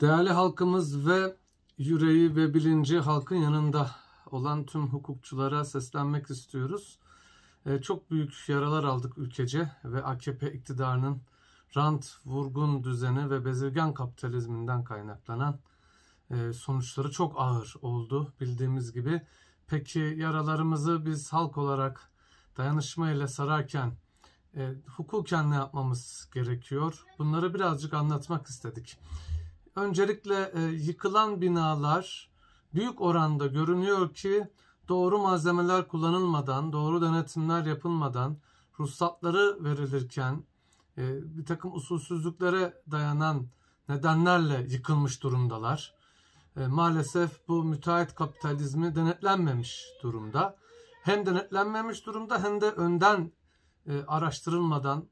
Değerli halkımız ve yüreği ve bilinci halkın yanında olan tüm hukukçulara seslenmek istiyoruz. Ee, çok büyük yaralar aldık ülkece ve AKP iktidarının rant, vurgun düzeni ve bezirgen kapitalizminden kaynaklanan e, sonuçları çok ağır oldu bildiğimiz gibi. Peki yaralarımızı biz halk olarak dayanışma ile sararken e, hukuken ne yapmamız gerekiyor? Bunları birazcık anlatmak istedik. Öncelikle e, yıkılan binalar büyük oranda görünüyor ki doğru malzemeler kullanılmadan, doğru denetimler yapılmadan, ruhsatları verilirken e, bir takım usulsüzlüklere dayanan nedenlerle yıkılmış durumdalar. E, maalesef bu müteahhit kapitalizmi denetlenmemiş durumda. Hem denetlenmemiş durumda hem de önden e, araştırılmadan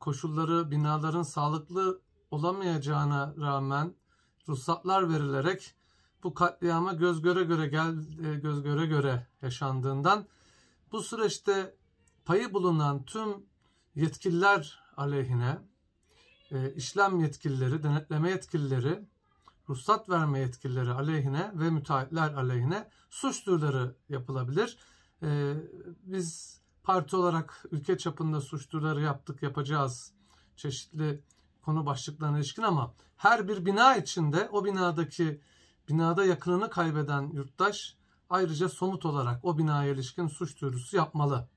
koşulları binaların sağlıklı olamayacağına rağmen ruhsatlar verilerek bu katliama göz göre göre gel e, göz göre göre yaşandığından bu süreçte payı bulunan tüm yetkililer aleyhine e, işlem yetkilileri, denetleme yetkilileri, ruhsat verme yetkilileri aleyhine ve müteahhitler aleyhine suç duyuları yapılabilir. E, biz parti olarak ülke çapında suç duyuları yaptık, yapacağız. Çeşitli konu başlıklarına ilişkin ama her bir bina içinde o binadaki binada yakınını kaybeden yurttaş ayrıca somut olarak o binaya ilişkin suç duyurusu yapmalı.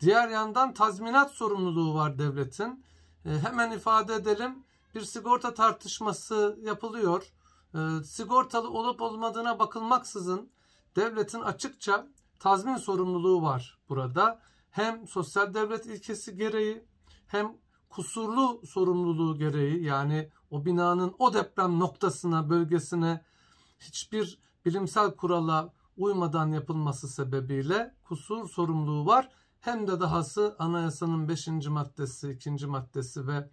Diğer yandan tazminat sorumluluğu var devletin. E, hemen ifade edelim bir sigorta tartışması yapılıyor. E, sigortalı olup olmadığına bakılmaksızın devletin açıkça tazmin sorumluluğu var burada. Hem sosyal devlet ilkesi gereği hem kusurlu sorumluluğu gereği yani o binanın o deprem noktasına, bölgesine hiçbir bilimsel kurala uymadan yapılması sebebiyle kusur sorumluluğu var. Hem de dahası anayasanın 5. maddesi, 2. maddesi ve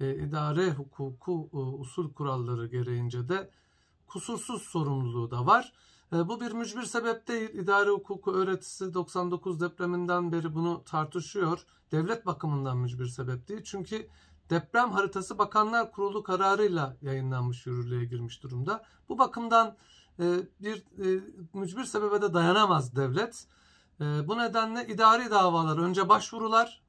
e, idare hukuku e, usul kuralları gereğince de kusursuz sorumluluğu da var. Ee, bu bir mücbir sebep değil. İdari hukuku öğretisi 99 depreminden beri bunu tartışıyor. Devlet bakımından mücbir sebep değil. Çünkü deprem haritası Bakanlar Kurulu kararıyla yayınlanmış yürürlüğe girmiş durumda. Bu bakımdan e, bir e, mücbir sebebe de dayanamaz devlet. E, bu nedenle idari davalar önce başvurular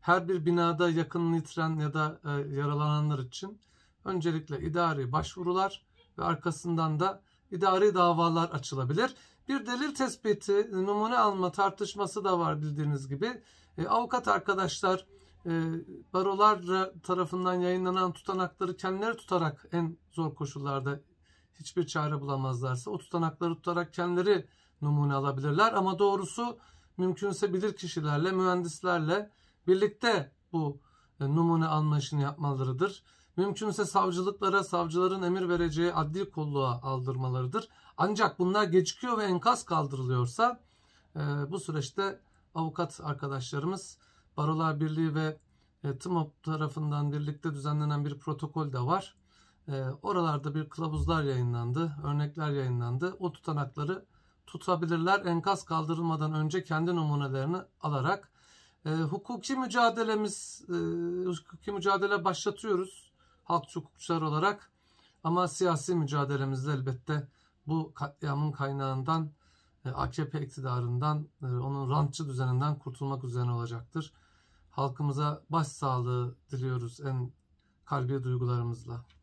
her bir binada yakınını yitiren ya da yaralananlar için öncelikle idari başvurular ve arkasından da idari davalar açılabilir. Bir delil tespiti, numune alma tartışması da var bildiğiniz gibi. E, avukat arkadaşlar e, barolar tarafından yayınlanan tutanakları kendileri tutarak en zor koşullarda hiçbir çare bulamazlarsa o tutanakları tutarak kendileri numune alabilirler. Ama doğrusu mümkünse bilir kişilerle, mühendislerle birlikte bu e, numune alma işini yapmalarıdır mümkünse savcılıklara, savcıların emir vereceği adli kolluğa aldırmalarıdır. Ancak bunlar gecikiyor ve enkaz kaldırılıyorsa e, bu süreçte avukat arkadaşlarımız Barolar Birliği ve e, TMOP tarafından birlikte düzenlenen bir protokol de var. E, oralarda bir kılavuzlar yayınlandı, örnekler yayınlandı. O tutanakları tutabilirler. Enkaz kaldırılmadan önce kendi numunelerini alarak e, hukuki mücadelemiz, e, hukuki mücadele başlatıyoruz halk hukukçular olarak ama siyasi mücadelemizde elbette bu katliamın kaynağından e, AKP iktidarından, e, onun rantçı düzeninden kurtulmak üzerine olacaktır. Halkımıza başsağlığı diliyoruz en kalbi duygularımızla.